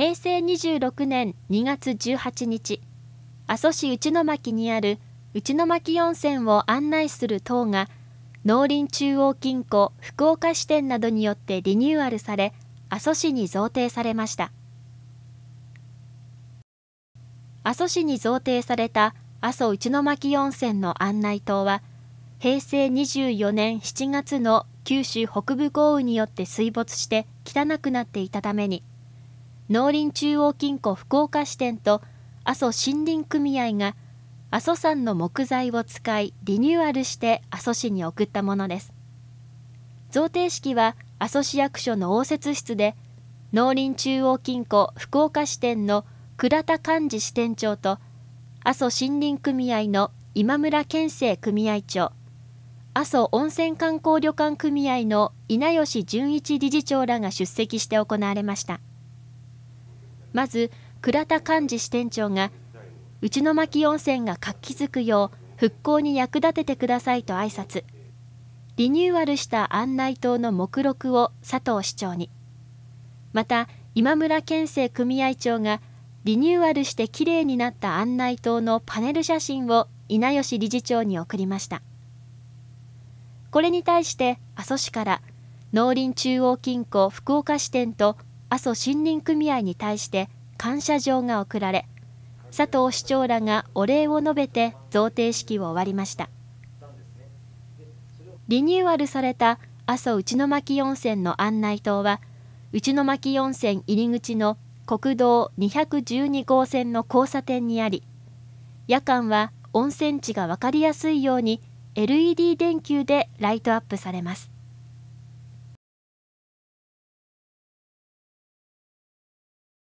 平成26年2月18日、阿蘇市内巻にある内巻温泉を案内する塔が、農林中央金庫福岡支店などによってリニューアルされ、阿蘇市に贈呈されました。阿蘇市に贈呈された阿蘇内巻温泉の案内塔は、平成24年7月の九州北部豪雨によって水没して汚くなっていたために、農林中央金庫福岡支店と阿蘇森林組合が阿蘇山の木材を使いリニューアルして阿蘇市に送ったものです贈呈式は阿蘇市役所の応接室で農林中央金庫福岡支店の倉田幹事支店長と阿蘇森林組合の今村健政組合長阿蘇温泉観光旅館組合の稲吉純一理事長らが出席して行われました。まず倉田幹事支店長が内巻温泉が活気づくよう復興に役立ててくださいと挨拶リニューアルした案内棟の目録を佐藤市長にまた今村県政組合長がリニューアルしてきれいになった案内棟のパネル写真を稲吉理事長に送りましたこれに対して阿蘇市から農林中央金庫福岡支店と阿蘇森林組合に対して感謝状が贈られ佐藤市長らがお礼を述べて贈呈式を終わりましたリニューアルされた阿蘇内巻温泉の案内灯は内巻温泉入り口の国道212号線の交差点にあり夜間は温泉地が分かりやすいように LED 電球でライトアップされます